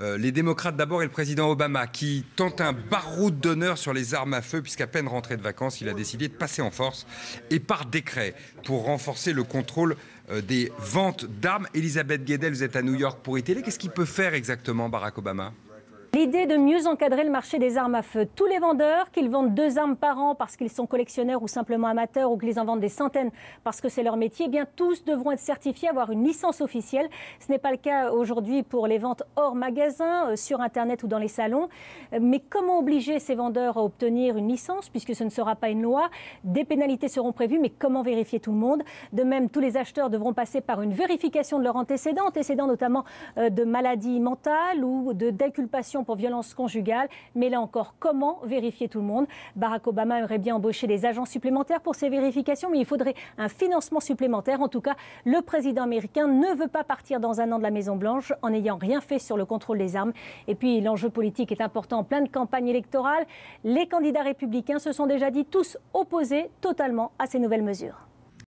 Euh, les démocrates d'abord et le président Obama, qui tente un barreau d'honneur sur les armes à feu, puisqu'à peine rentré de vacances, il a décidé de passer en force et par décret pour renforcer le contrôle euh, des ventes d'armes. Elisabeth Guedel, vous êtes à New York pour y Qu'est-ce qu'il peut faire exactement, Barack Obama L'idée de mieux encadrer le marché des armes à feu. Tous les vendeurs, qu'ils vendent deux armes par an parce qu'ils sont collectionneurs ou simplement amateurs ou qu'ils en vendent des centaines parce que c'est leur métier, eh bien tous devront être certifiés, avoir une licence officielle. Ce n'est pas le cas aujourd'hui pour les ventes hors magasin, euh, sur Internet ou dans les salons. Euh, mais comment obliger ces vendeurs à obtenir une licence puisque ce ne sera pas une loi Des pénalités seront prévues, mais comment vérifier tout le monde De même, tous les acheteurs devront passer par une vérification de leur antécédent, antécédents notamment euh, de maladies mentales ou de déculpation pour violences conjugales, Mais là encore, comment vérifier tout le monde Barack Obama aimerait bien embaucher des agents supplémentaires pour ces vérifications, mais il faudrait un financement supplémentaire. En tout cas, le président américain ne veut pas partir dans un an de la Maison-Blanche en n'ayant rien fait sur le contrôle des armes. Et puis, l'enjeu politique est important en pleine campagne électorale. Les candidats républicains se sont déjà dit tous opposés totalement à ces nouvelles mesures.